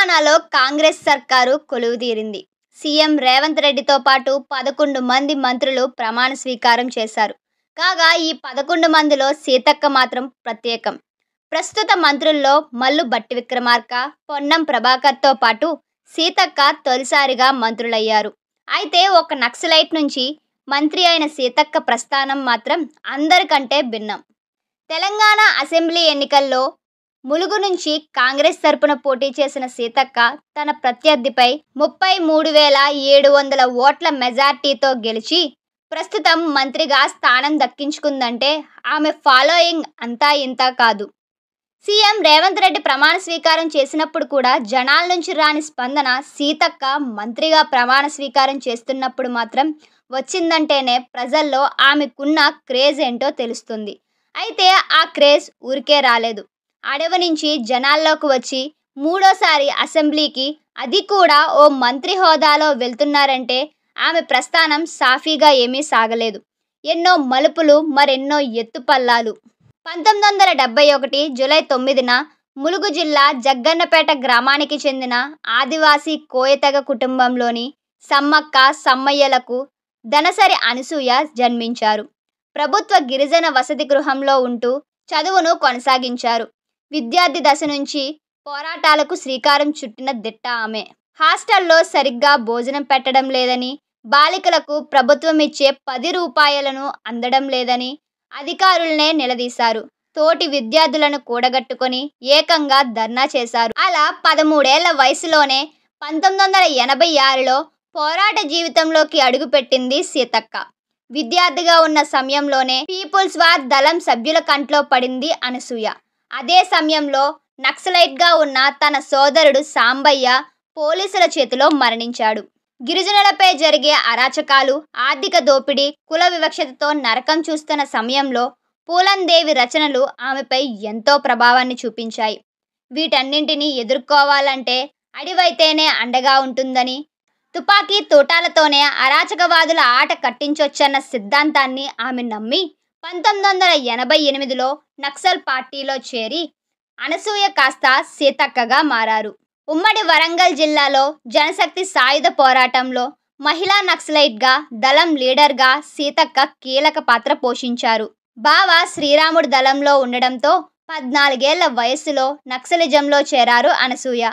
తెలంగాణలో కాంగ్రెస్ సర్కారు కొలువు తీరింది సీఎం రేవంత్ రెడ్డితో పాటు పదకొండు మంది మంత్రులు ప్రమాణ స్వీకారం చేశారు కాగా ఈ పదకొండు మందిలో సీతక్క మాత్రం ప్రత్యేకం ప్రస్తుత మంత్రుల్లో మల్లు బట్టి విక్రమార్క పొన్నం ప్రభాకర్తో పాటు సీతక్క తొలిసారిగా మంత్రులయ్యారు అయితే ఒక నక్సలైట్ నుంచి మంత్రి అయిన సీతక్క ప్రస్థానం మాత్రం అందరికంటే భిన్నం తెలంగాణ అసెంబ్లీ ఎన్నికల్లో ములుగు నుంచి కాంగ్రెస్ తరపున పోటీ చేసిన సీతక్క తన ప్రత్యర్థిపై ముప్పై మూడు వేల ఏడు వందల ఓట్ల మెజార్టీతో గెలిచి ప్రస్తుతం మంత్రిగా స్థానం దక్కించుకుందంటే ఆమె ఫాలోయింగ్ అంతా ఇంతా కాదు సీఎం రేవంత్ రెడ్డి ప్రమాణ స్వీకారం చేసినప్పుడు కూడా జనాల నుంచి రాని స్పందన సీతక్క మంత్రిగా ప్రమాణ స్వీకారం చేస్తున్నప్పుడు మాత్రం వచ్చిందంటేనే ప్రజల్లో ఆమెకున్న క్రేజ్ ఏంటో తెలుస్తుంది అయితే ఆ క్రేజ్ ఊరికే రాలేదు అడవి నుంచి జనాల్లోకి వచ్చి మూడోసారి అసెంబ్లీకి అది కూడా ఓ మంత్రి హోదాలో వెళ్తున్నారంటే ఆమె ప్రస్థానం సాఫీగా ఏమీ సాగలేదు ఎన్నో మలుపులు మరెన్నో ఎత్తుపల్లాలు పంతొమ్మిది వందల డెబ్బై ఒకటి జూలై తొమ్మిదిన ములుగు జిల్లా జగ్గన్నపేట గ్రామానికి చెందిన ఆదివాసీ కోయతగ కుటుంబంలోని సమ్మక్క సమ్మయ్యలకు ధనసరి అనసూయ జన్మించారు ప్రభుత్వ గిరిజన వసతి గృహంలో ఉంటూ చదువును కొనసాగించారు విద్యార్థి దశ నుంచి పోరాటాలకు శ్రీకారం చుట్టిన దిట్ట ఆమె హాస్టల్లో సరిగ్గా భోజనం పెట్టడం లేదని బాలికలకు ప్రభుత్వం ఇచ్చే పది రూపాయలను అందడం లేదని అధికారులనే నిలదీశారు తోటి విద్యార్థులను కూడగట్టుకొని ఏకంగా ధర్నా చేశారు అలా పదమూడేళ్ల వయసులోనే పంతొమ్మిది వందల ఎనభై ఆరులో పోరాట జీవితంలోకి అడుగుపెట్టింది సీతక్క విద్యార్థిగా ఉన్న సమయంలోనే పీపుల్స్ వార్ దళం సభ్యుల కంట్లో పడింది అనసూయ అదే సమయంలో నక్సలైట్గా ఉన్న తన సోదరుడు సాంబయ్య పోలీసుల చేతిలో మరణించాడు గిరిజనులపై జరిగే అరాచకాలు ఆర్థిక దోపిడీ కుల వివక్షతతో నరకం చూస్తున్న సమయంలో పూలందేవి రచనలు ఆమెపై ఎంతో ప్రభావాన్ని చూపించాయి వీటన్నింటినీ ఎదుర్కోవాలంటే అడివైతేనే అండగా ఉంటుందని తుపాకీ తోటాలతోనే అరాచకవాదుల ఆట కట్టించొచ్చన్న సిద్ధాంతాన్ని ఆమె నమ్మి పంతొమ్మిది వందల ఎనభై ఎనిమిదిలో నక్సల్ పార్టీలో చేరి అనసూయ కాస్త సీతక్కగా మారారు ఉమ్మడి వరంగల్ జిల్లాలో జనశక్తి సాయుధ పోరాటంలో మహిళా నక్సలైట్గా దళం లీడర్గా సీతక్క కీలక పాత్ర పోషించారు బావ శ్రీరాముడు దళంలో ఉండడంతో పద్నాలుగేళ్ల వయసులో నక్సలిజంలో చేరారు అనసూయ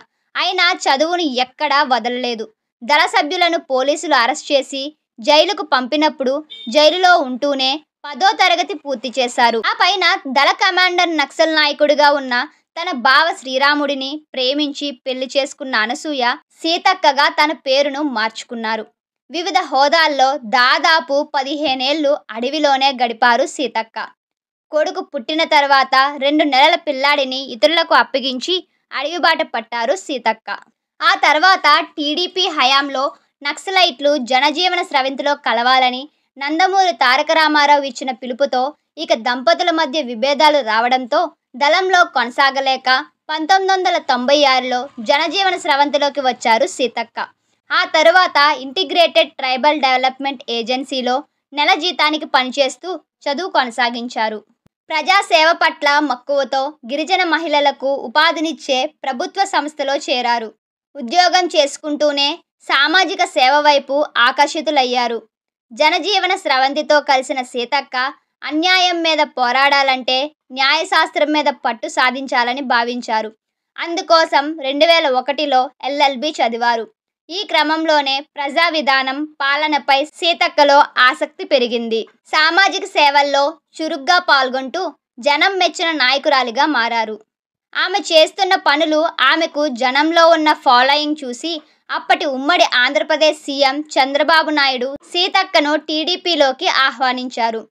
అయినా చదువును ఎక్కడా వదలలేదు దళ సభ్యులను పోలీసులు అరెస్ట్ చేసి జైలుకు పంపినప్పుడు జైలులో ఉంటూనే పదో తరగతి పూర్తి చేశారు ఆ పైన దళ కమాండర్ నక్సల్ నాయకుడిగా ఉన్న తన బావ శ్రీరాముడిని ప్రేమించి పెళ్లి చేసుకున్న అనసూయ సీతక్కగా తన పేరును మార్చుకున్నారు వివిధ హోదాల్లో దాదాపు పదిహేనేళ్లు అడవిలోనే గడిపారు సీతక్క కొడుకు పుట్టిన తర్వాత రెండు నెలల పిల్లాడిని ఇతరులకు అప్పగించి అడవి బాట పట్టారు సీతక్క ఆ తర్వాత టీడీపీ హయాంలో నక్సలైట్లు జనజీవన స్రవింతిలో కలవాలని నందమూరి తారక రామారావు ఇచ్చిన పిలుపుతో ఇక దంపతుల మధ్య విభేదాలు రావడంతో దళంలో కొనసాగలేక పంతొమ్మిది వందల తొంభై ఆరులో జనజీవన స్రవంతిలోకి వచ్చారు సీతక్క ఆ తరువాత ఇంటిగ్రేటెడ్ ట్రైబల్ డెవలప్మెంట్ ఏజెన్సీలో నెల జీతానికి పనిచేస్తూ చదువు కొనసాగించారు ప్రజాసేవ పట్ల మక్కువతో గిరిజన మహిళలకు ఉపాధినిచ్చే ప్రభుత్వ సంస్థలో చేరారు ఉద్యోగం చేసుకుంటూనే సామాజిక సేవ వైపు ఆకర్షితులయ్యారు జనజీవన స్రవంతితో కలిసిన సీతక్క అన్యాయం మీద పోరాడాలంటే న్యాయశాస్త్రం మీద పట్టు సాధించాలని భావించారు అందుకోసం రెండు వేల ఒకటిలో ఎల్ఎల్బి చదివారు ఈ క్రమంలోనే ప్రజా విధానం పాలనపై సీతక్కలో ఆసక్తి పెరిగింది సామాజిక సేవల్లో చురుగ్గా పాల్గొంటూ జనం మెచ్చిన నాయకురాలిగా మారారు ఆమె చేస్తున్న పనులు ఆమెకు జనంలో ఉన్న ఫాలోయింగ్ చూసి అప్పటి ఉమ్మడి ఆంధ్రప్రదేశ్ సీఎం చంద్రబాబు నాయుడు సీతక్కను టీడీపీలోకి ఆహ్వానించారు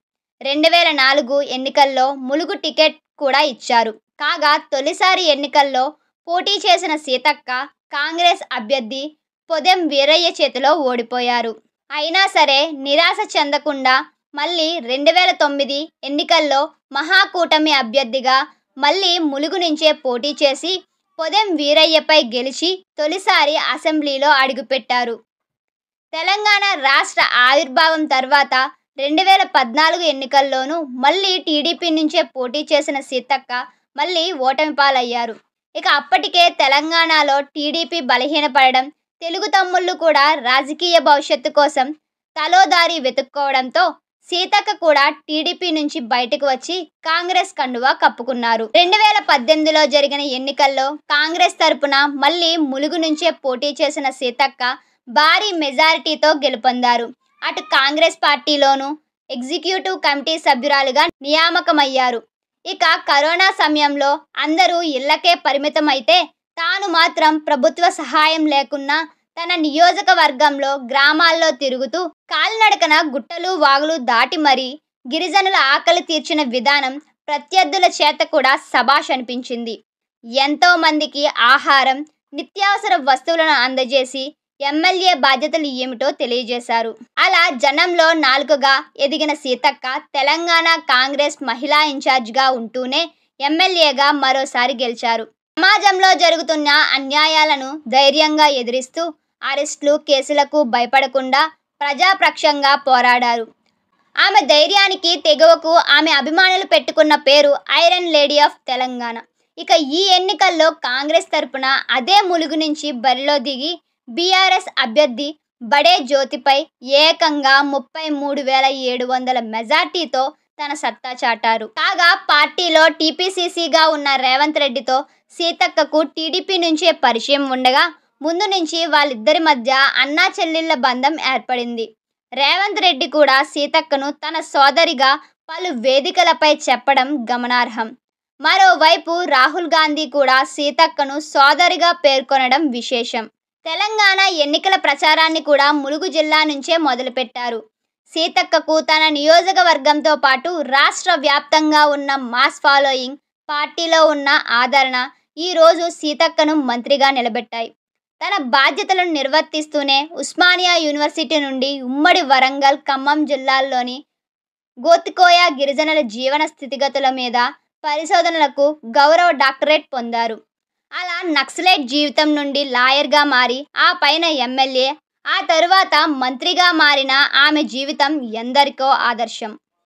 రెండు వేల నాలుగు ఎన్నికల్లో ములుగు టికెట్ కూడా ఇచ్చారు కాగా తొలిసారి ఎన్నికల్లో పోటీ చేసిన సీతక్క కాంగ్రెస్ అభ్యర్థి పొదెం వీరయ్య చేతిలో ఓడిపోయారు అయినా సరే నిరాశ చెందకుండా మళ్ళీ రెండు వేల తొమ్మిది ఎన్నికల్లో మహాకూటమి అభ్యర్థిగా మళ్ళీ ములుగు నుంచే పోటీ చేసి పొదెం వీరయ్యపై గెలిచి తొలిసారి అసెంబ్లీలో అడుగుపెట్టారు తెలంగాణ రాష్ట్ర ఆవిర్భావం తర్వాత రెండు వేల పద్నాలుగు ఎన్నికల్లోనూ మళ్ళీ టీడీపీ నుంచే పోటీ చేసిన సీతక్క మళ్ళీ ఓటమి పాలయ్యారు ఇక అప్పటికే తెలంగాణలో టీడీపీ బలహీనపడడం తెలుగు తమ్ముళ్ళు కూడా రాజకీయ భవిష్యత్తు కోసం తలోదారి వెతుక్కోవడంతో సీతక్క కూడా టీడీపీ నుంచి బయటకు వచ్చి కాంగ్రెస్ కండువా కప్పుకున్నారు రెండు వేల పద్దెనిమిదిలో జరిగిన ఎన్నికల్లో కాంగ్రెస్ తరపున మళ్ళీ ములుగు నుంచే పోటీ చేసిన సీతక్క భారీ మెజారిటీతో గెలుపొందారు అటు కాంగ్రెస్ పార్టీలోనూ ఎగ్జిక్యూటివ్ కమిటీ సభ్యురాలుగా నియామకమయ్యారు ఇక కరోనా సమయంలో అందరూ ఇళ్లకే పరిమితమైతే తాను మాత్రం ప్రభుత్వ సహాయం లేకున్నా తన నియోజకవర్గంలో గ్రామాల్లో తిరుగుతూ కాలినడకన గుట్టలు వాగులు దాటి మరీ గిరిజనుల ఆకలి తీర్చిన విధానం ప్రత్యర్థుల చేత కూడా సభాష్ అనిపించింది ఎంతోమందికి ఆహారం నిత్యావసర వస్తువులను అందజేసి ఎమ్మెల్యే బాధ్యతలు ఏమిటో తెలియజేశారు అలా జనంలో నాలుకగా ఎదిగిన సీతక్క తెలంగాణ కాంగ్రెస్ మహిళా ఇన్ఛార్జ్గా ఉంటూనే ఎమ్మెల్యేగా మరోసారి గెలిచారు సమాజంలో జరుగుతున్న అన్యాయాలను ధైర్యంగా ఎదిరిస్తూ అరెస్టులు కేసులకు భయపడకుండా ప్రజాప్రక్షంగా పోరాడారు ఆమె ధైర్యానికి తెగువకు ఆమె అభిమానులు పెట్టుకున్న పేరు ఐరన్ లేడీ ఆఫ్ తెలంగాణ ఇక ఈ ఎన్నికల్లో కాంగ్రెస్ తరపున అదే ములుగు నుంచి బరిలో దిగి బీఆర్ఎస్ అభ్యర్థి బడే జ్యోతిపై ఏకంగా ముప్పై మూడు వేల ఏడు వందల మెజార్టీతో తన సత్తా చాటారు కాగా పార్టీలో టీపీసీసీగా ఉన్న రేవంత్ రెడ్డితో సీతక్కకు టీడీపీ నుంచే పరిచయం ఉండగా ముందు నుంచి వాళ్ళిద్దరి మధ్య అన్నా చెల్లెళ్ళ బంధం ఏర్పడింది రేవంత్ రెడ్డి కూడా సీతక్కను తన సోదరిగా పలు వేదికలపై చెప్పడం గమనార్హం మరోవైపు రాహుల్ గాంధీ కూడా సీతక్కను సోదరిగా పేర్కొనడం విశేషం తెలంగాణ ఎన్నికల ప్రచారాన్ని కూడా ములుగు జిల్లా నుంచే మొదలుపెట్టారు సీతక్కకు తన నియోజకవర్గంతో పాటు రాష్ట్ర వ్యాప్తంగా ఉన్న మాస్ ఫాలోయింగ్ పార్టీలో ఉన్న ఆదరణ ఈరోజు సీతక్కను మంత్రిగా నిలబెట్టాయి తన బాధ్యతలను నిర్వర్తిస్తూనే ఉస్మానియా యూనివర్సిటీ నుండి ఉమ్మడి వరంగల్ ఖమ్మం జిల్లాల్లోని గోతికోయ గిరిజనుల జీవన స్థితిగతుల మీద పరిశోధనలకు గౌరవ డాక్టరేట్ పొందారు అలా నక్సలైట్ జీవితం నుండి లాయర్గా మారి ఆ పైన ఎమ్మెల్యే ఆ తరువాత మంత్రిగా మారిన ఆమె జీవితం ఎందరికో ఆదర్శం